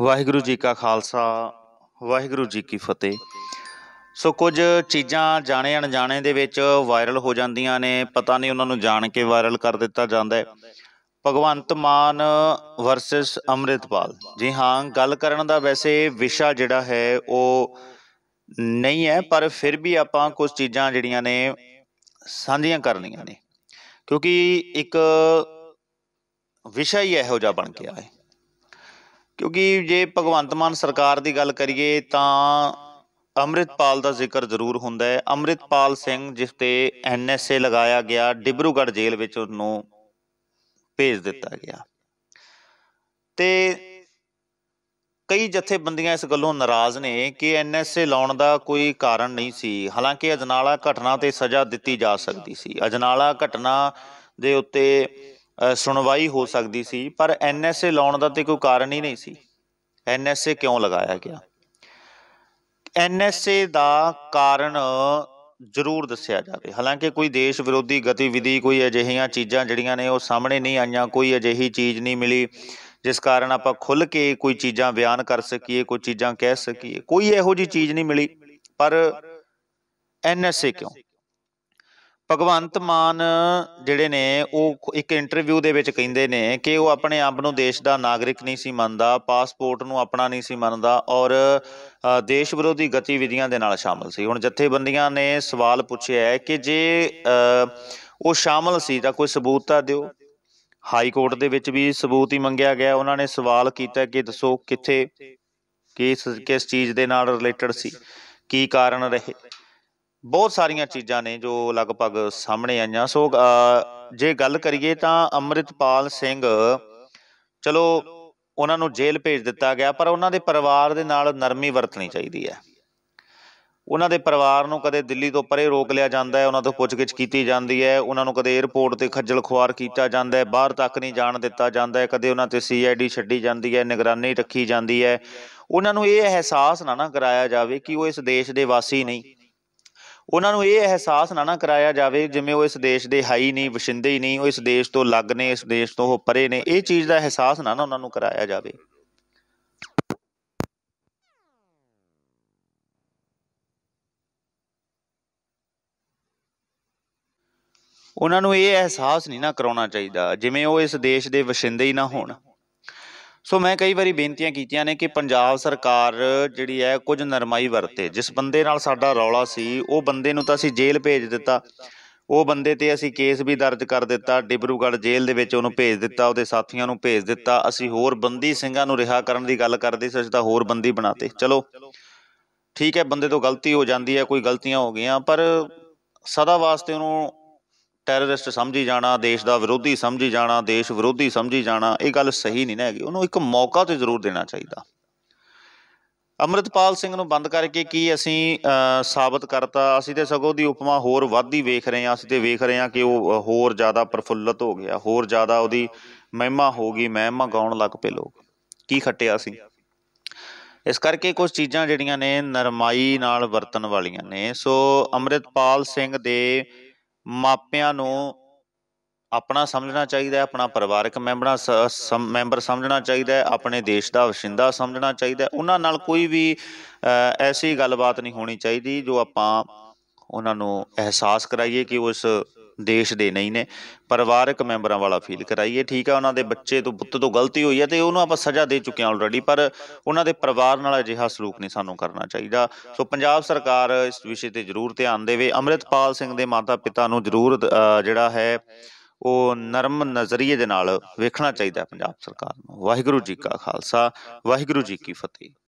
ਵਾਹਿਗੁਰੂ ਜੀ ਕਾ ਖਾਲਸਾ ਵਾਹਿਗੁਰੂ ਜੀ ਕੀ ਫਤਿਹ ਸੋ ਕੁਝ ਚੀਜ਼ਾਂ ਜਾਣੇ ਅਣਜਾਣੇ ਦੇ ਵਿੱਚ ਵਾਇਰਲ ਹੋ ਜਾਂਦੀਆਂ ਨੇ ਪਤਾ ਨਹੀਂ ਉਹਨਾਂ ਨੂੰ ਜਾਣ ਕੇ ਵਾਇਰਲ ਕਰ ਦਿੱਤਾ ਜਾਂਦਾ ਹੈ ਭਗਵੰਤ ਮਾਨ ਵਰਸਸ ਅੰਮ੍ਰਿਤਪਾਲ ਜੀ ਹਾਂ ਗੱਲ ਕਰਨ ਦਾ ਵੈਸੇ ਵਿਸ਼ਾ ਜਿਹੜਾ ਹੈ ਉਹ ਨਹੀਂ ਹੈ ਪਰ ਫਿਰ ਵੀ ਆਪਾਂ ਕੁਝ ਚੀਜ਼ਾਂ ਜਿਹੜੀਆਂ ਨੇ ਸਾਂਝੀਆਂ ਕਰਨੀਆਂ ਨੇ ਕਿਉਂਕਿ ਇੱਕ ਵਿਸ਼ਾ ਹੀ ਇਹੋ ਜਿਹਾ ਬਣ ਗਿਆ ਹੈ ਕਿਉਂਕਿ ਜੇ ਭਗਵੰਤ ਮਾਨ ਸਰਕਾਰ ਦੀ ਗੱਲ ਕਰੀਏ ਤਾਂ ਅਮਰਿਤਪਾਲ ਦਾ ਜ਼ਿਕਰ ਜ਼ਰੂਰ ਹੁੰਦਾ ਹੈ ਅਮਰਿਤਪਾਲ ਸਿੰਘ ਜਿਸ ਤੇ ਐਨਐਸਏ ਲਗਾਇਆ ਗਿਆ ਡਿਬਰੂਗੜ ਜੇਲ੍ਹ ਵਿੱਚ ਉਹਨੂੰ ਭੇਜ ਦਿੱਤਾ ਗਿਆ ਤੇ ਕਈ ਜਥੇਬੰਦੀਆਂ ਇਸ ਗੱਲੋਂ ਨਾਰਾਜ਼ ਨੇ ਕਿ ਐਨਐਸਏ ਲਾਉਣ ਦਾ ਕੋਈ ਕਾਰਨ ਨਹੀਂ ਸੀ ਹਾਲਾਂਕਿ ਅਜਨਾਲਾ ਘਟਨਾ ਤੇ ਸਜ਼ਾ ਦਿੱਤੀ ਜਾ ਸਕਦੀ ਸੀ ਅਜਨਾਲਾ ਘਟਨਾ ਦੇ ਉੱਤੇ ਸੁਣਵਾਈ ਹੋ ਸਕਦੀ ਸੀ ਪਰ ਐਨਐਸਏ ਲਾਉਣ ਦਾ ਤੇ ਕੋਈ ਕਾਰਨ ਹੀ ਨਹੀਂ ਸੀ ਐਨਐਸਏ ਕਿਉਂ ਲਗਾਇਆ ਗਿਆ ਐਨਐਸਏ ਦਾ ਕਾਰਨ ਜ਼ਰੂਰ ਦੱਸਿਆ ਜਾਵੇ ਹਾਲਾਂਕਿ ਕੋਈ ਦੇਸ਼ ਵਿਰੋਧੀ ਗਤੀਵਿਧੀ ਕੋਈ ਅਜਿਹੀਆਂ ਚੀਜ਼ਾਂ ਜਿਹੜੀਆਂ ਨੇ ਉਹ ਸਾਹਮਣੇ ਨਹੀਂ ਆਈਆਂ ਕੋਈ ਅਜਿਹੀ ਚੀਜ਼ ਨਹੀਂ ਮਿਲੀ ਜਿਸ ਕਾਰਨ ਆਪਾਂ ਖੁੱਲ ਕੇ ਕੋਈ ਚੀਜ਼ਾਂ ਬਿਆਨ ਕਰ ਸਕੀਏ ਕੋਈ ਚੀਜ਼ਾਂ ਕਹਿ ਸਕੀਏ ਕੋਈ ਇਹੋ ਜੀ ਚੀਜ਼ ਨਹੀਂ ਮਿਲੀ ਪਰ ਐਨਐਸਏ ਕਿਉਂ ਭਗਵੰਤ ਮਾਨ ਜਿਹੜੇ ਨੇ ਉਹ ਇੱਕ ਇੰਟਰਵਿਊ ਦੇ ਵਿੱਚ ਕਹਿੰਦੇ ਨੇ ਕਿ ਉਹ ਆਪਣੇ ਆਪ ਨੂੰ ਦੇਸ਼ ਦਾ ਨਾਗਰਿਕ ਨਹੀਂ ਸੀ ਮੰਨਦਾ ਪਾਸਪੋਰਟ ਨੂੰ ਆਪਣਾ ਨਹੀਂ ਸੀ ਮੰਨਦਾ ਔਰ ਦੇਸ਼ ਵਿਰੋਧੀ ਗਤੀਵਿਧੀਆਂ ਦੇ ਨਾਲ ਸ਼ਾਮਲ ਸੀ ਹੁਣ ਜਥੇਬੰਦੀਆਂ ਨੇ ਸਵਾਲ ਪੁੱਛਿਆ ਹੈ ਕਿ ਜੇ ਉਹ ਸ਼ਾਮਲ ਸੀ ਤਾਂ ਕੋਈ ਸਬੂਤ ਤਾਂ ਦਿਓ ਹਾਈ ਕੋਰਟ ਦੇ ਵਿੱਚ ਵੀ ਸਬੂਤ ਹੀ ਮੰਗਿਆ ਗਿਆ ਉਹਨਾਂ ਨੇ ਸਵਾਲ ਕੀਤਾ ਕਿ ਦੱਸੋ ਕਿੱਥੇ ਕਿਸ ਕਿਸ ਚੀਜ਼ ਦੇ ਨਾਲ ਰਿਲੇਟਡ ਸੀ ਕੀ ਕਾਰਨ ਰਹੇ ਬਹੁਤ ਸਾਰੀਆਂ ਚੀਜ਼ਾਂ ਨੇ ਜੋ ਲਗਭਗ ਸਾਹਮਣੇ ਆਈਆਂ ਸੋ ਜੇ ਗੱਲ ਕਰੀਏ ਤਾਂ ਅਮਰਿਤਪਾਲ ਸਿੰਘ ਚਲੋ ਉਹਨਾਂ ਨੂੰ ਜੇਲ੍ਹ ਭੇਜ ਦਿੱਤਾ ਗਿਆ ਪਰ ਉਹਨਾਂ ਦੇ ਪਰਿਵਾਰ ਦੇ ਨਾਲ ਨਰਮੀ ਵਰਤਣੀ ਚਾਹੀਦੀ ਹੈ ਉਹਨਾਂ ਦੇ ਪਰਿਵਾਰ ਨੂੰ ਕਦੇ ਦਿੱਲੀ ਤੋਂ ਪਰੇ ਰੋਕ ਲਿਆ ਜਾਂਦਾ ਹੈ ਉਹਨਾਂ ਤੋਂ ਪੁੱਛਗਿੱਛ ਕੀਤੀ ਜਾਂਦੀ ਹੈ ਉਹਨਾਂ ਨੂੰ ਕਦੇ 에ਰਪੋਰਟ ਤੇ ਖੱਜਲ ਖੁਆਰ ਕੀਤਾ ਜਾਂਦਾ ਹੈ ਬਾਹਰ ਤੱਕ ਨਹੀਂ ਜਾਣ ਦਿੱਤਾ ਜਾਂਦਾ ਹੈ ਕਦੇ ਉਹਨਾਂ ਤੇ ਸੀਆਈਡੀ ਛੱਡੀ ਜਾਂਦੀ ਹੈ ਨਿਗਰਾਨੀ ਰੱਖੀ ਜਾਂਦੀ ਹੈ ਉਹਨਾਂ ਨੂੰ ਇਹ ਅਹਿਸਾਸ ਨਾ ਨਾ ਕਰਾਇਆ ਜਾਵੇ ਕਿ ਉਹ ਇਸ ਦੇਸ਼ ਦੇ ਵਾਸੀ ਨਹੀਂ ਉਹਨਾਂ ਨੂੰ ਇਹ ਅਹਿਸਾਸ ਨਾ ਨਾ ਕਰਾਇਆ ਜਾਵੇ ਜਿਵੇਂ ਉਹ ਇਸ ਦੇਸ਼ ਦੇ ਹਾਈ ਨਹੀਂ ਵਸਿੰਦੇ ਹੀ ਨਹੀਂ ਉਹ ਇਸ ਦੇਸ਼ ਤੋਂ ਲੱਗ ਨੇ ਇਸ ਦੇਸ਼ ਤੋਂ ਉਹ ਪਰੇ ਨੇ ਇਹ ਚੀਜ਼ ਦਾ ਅਹਿਸਾਸ ਨਾ ਨਾ ਉਹਨਾਂ ਨੂੰ ਕਰਾਇਆ ਜਾਵੇ ਉਹਨਾਂ ਨੂੰ ਇਹ ਅਹਿਸਾਸ ਨਹੀਂ ਨਾ ਕਰਾਉਣਾ ਚਾਹੀਦਾ ਜਿਵੇਂ ਉਹ ਇਸ ਦੇਸ਼ ਦੇ ਵਸਿੰਦੇ ਹੀ ਨਾ ਹੋਣ ਸੋ ਮੈਂ ਕਈ ਵਾਰੀ ਬੇਨਤੀਆਂ ਕੀਤੀਆਂ ਨੇ ਕਿ ਪੰਜਾਬ ਸਰਕਾਰ ਜਿਹੜੀ ਹੈ ਕੁਝ ਨਰਮਾਈ ਵਰਤੇ ਜਿਸ ਬੰਦੇ ਨਾਲ ਸਾਡਾ ਰੌਲਾ ਸੀ ਉਹ ਬੰਦੇ ਨੂੰ ਤਾਂ ਅਸੀਂ ਜੇਲ੍ਹ ਭੇਜ ਦਿੱਤਾ ਉਹ ਬੰਦੇ ਤੇ ਅਸੀਂ ਕੇਸ ਵੀ ਦਰਜ ਕਰ ਦਿੱਤਾ ਡਿਬਰੂਗੜ੍ਹ ਜੇਲ੍ਹ ਦੇ ਵਿੱਚ ਉਹਨੂੰ ਭੇਜ ਦਿੱਤਾ ਉਹਦੇ ਸਾਥੀਆਂ ਨੂੰ ਭੇਜ ਦਿੱਤਾ ਅਸੀਂ ਹੋਰ ਬੰਦੀ ਸਿੰਘਾਂ ਨੂੰ ਰਿਹਾ ਕਰਨ ਦੀ ਗੱਲ ਕਰਦੇ ਸੀ ਅਸੀਂ ਤਾਂ ਹੋਰ ਬੰਦੀ ਬਣਾਤੇ ਚਲੋ ਠੀਕ ਹੈ ਬੰਦੇ ਤੋਂ ਗਲਤੀ ਹੋ ਜਾਂਦੀ ਹੈ ਕੋਈ ਗਲਤੀਆਂ ਹੋ ਗਈਆਂ ਪਰ ਸਦਾ ਵਾਸਤੇ ਉਹਨੂੰ ਟੈਰਰਿਸਟ ਸਮਝੀ ਜਾਣਾ ਦੇਸ਼ ਦਾ ਵਿਰੋਧੀ ਸਮਝੀ ਜਾਣਾ ਦੇਸ਼ ਵਿਰੋਧੀ ਸਮਝੀ ਜਾਣਾ ਇਹ ਗੱਲ ਸਹੀ ਨਹੀਂ ਨਾ ਹੈਗੀ ਉਹਨੂੰ ਇੱਕ ਮੌਕਾ ਤੇ ਜ਼ਰੂਰ ਦੇਣਾ ਚਾਹੀਦਾ ਅਮਰਿਤਪਾਲ ਸਿੰਘ ਨੂੰ ਬੰਦ ਕਰਕੇ ਕੀ ਅਸੀਂ ਸਾਬਤ ਕਰਤਾ ਅਸੀਂ ਤੇ ਸਗੋਂ ਦੀ ਉਪਮਾ ਹੋਰ ਵੱਧਦੀ ਵੇਖ ਰਹੇ ਹਾਂ ਅਸੀਂ ਤੇ ਵੇਖ ਰਹੇ ਹਾਂ ਕਿ ਉਹ ਹੋਰ ਜ਼ਿਆਦਾ ਪ੍ਰਫੁੱਲਤ ਹੋ ਗਿਆ ਹੋਰ ਜ਼ਿਆਦਾ ਉਹਦੀ ਮਹਿਮਾ ਹੋ ਗਈ ਮਹਿਮਾ ਗਾਉਣ ਲੱਗ ਪਏ ਲੋਕ ਕੀ ਖੱਟਿਆ ਸੀ ਇਸ ਕਰਕੇ ਕੁਝ ਚੀਜ਼ਾਂ ਜਿਹੜੀਆਂ ਨੇ ਨਰਮਾਈ ਨਾਲ ਵਰਤਣ ਵਾਲੀਆਂ ਨੇ ਸੋ ਅਮਰਿਤਪਾਲ ਸਿੰਘ ਦੇ ਮਾਪਿਆਂ ਨੂੰ ਆਪਣਾ ਸਮਝਣਾ ਚਾਹੀਦਾ ਹੈ ਆਪਣਾ ਪਰਿਵਾਰਕ ਮੈਂਬਰਾਂ ਮੈਂਬਰ ਸਮਝਣਾ ਚਾਹੀਦਾ ਹੈ ਆਪਣੇ ਦੇਸ਼ ਦਾ ਵਸਿੰਦਾ ਸਮਝਣਾ ਚਾਹੀਦਾ ਹੈ ਉਹਨਾਂ ਨਾਲ ਕੋਈ ਵੀ ਐਸੀ ਗੱਲਬਾਤ ਨਹੀਂ ਹੋਣੀ ਚਾਹੀਦੀ ਜੋ ਆਪਾਂ ਉਹਨਾਂ ਨੂੰ ਅਹਿਸਾਸ ਕਰਾਈਏ ਕਿ ਉਸ ਦੇਸ਼ ਦੇ ਨਹੀਂ ਨੇ ਪਰਿਵਾਰਕ ਮੈਂਬਰਾਂ ਵਾਲਾ ਫੀਲ ਕਰਾਈਏ ਠੀਕ ਆ ਉਹਨਾਂ ਦੇ ਬੱਚੇ ਤੋਂ ਪੁੱਤ ਤੋਂ ਗਲਤੀ ਹੋਈ ਹੈ ਤੇ ਉਹਨੂੰ ਆਪਾਂ ਸਜ਼ਾ ਦੇ ਚੁੱਕੇ ਆ ਆਲਰੇਡੀ ਪਰ ਉਹਨਾਂ ਦੇ ਪਰਿਵਾਰ ਨਾਲ ਅਜਿਹਾ ਸਲੂਕ ਨਹੀਂ ਸਾਨੂੰ ਕਰਨਾ ਚਾਹੀਦਾ ਸੋ ਪੰਜਾਬ ਸਰਕਾਰ ਇਸ ਵਿਸ਼ੇ ਤੇ ਜ਼ਰੂਰ ਧਿਆਨ ਦੇਵੇ ਅਮਰਿਤਪਾਲ ਸਿੰਘ ਦੇ ਮਾਤਾ ਪਿਤਾ ਨੂੰ ਜ਼ਰੂਰ ਜਿਹੜਾ ਹੈ ਉਹ ਨਰਮ ਨਜ਼ਰੀਏ ਦੇ ਨਾਲ ਵੇਖਣਾ ਚਾਹੀਦਾ ਪੰਜਾਬ ਸਰਕਾਰ ਨੂੰ ਵਾਹਿਗੁਰੂ ਜੀ ਕਾ ਖਾਲਸਾ ਵਾਹਿਗੁਰੂ ਜੀ ਕੀ ਫਤਿਹ